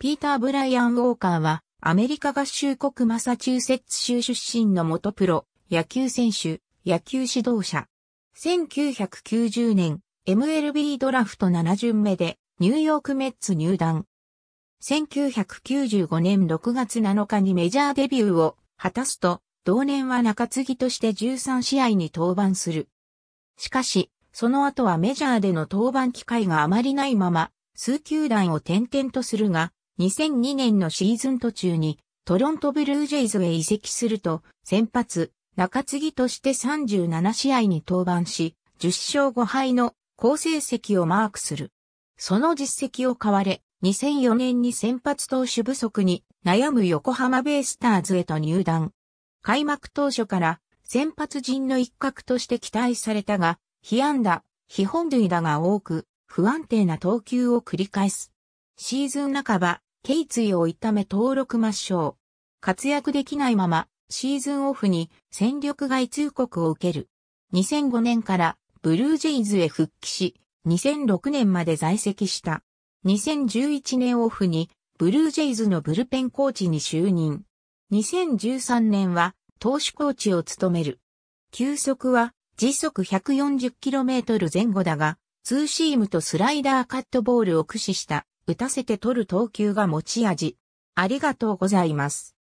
ピーター・ブライアン・ウォーカーは、アメリカ合衆国マサチューセッツ州出身の元プロ、野球選手、野球指導者。1990年、MLB ドラフト7巡目で、ニューヨークメッツ入団。1995年6月7日にメジャーデビューを果たすと、同年は中継ぎとして13試合に登板する。しかし、その後はメジャーでの登板機会があまりないまま、数球団を転々とするが、2002年のシーズン途中にトロントブルージェイズへ移籍すると、先発、中継ぎとして37試合に登板し、10勝5敗の好成績をマークする。その実績を買われ、2004年に先発投手不足に悩む横浜ベイスターズへと入団。開幕当初から先発陣の一角として期待されたが、被安打、被本塁打が多く、不安定な投球を繰り返す。シーズン半ば、頸椎を痛め登録抹消。活躍できないまま、シーズンオフに戦力外通告を受ける。2005年からブルージェイズへ復帰し、2006年まで在籍した。2011年オフにブルージェイズのブルペンコーチに就任。2013年は投手コーチを務める。球速は時速 140km 前後だが、ツーシームとスライダーカットボールを駆使した打たせて取る投球が持ち味。ありがとうございます。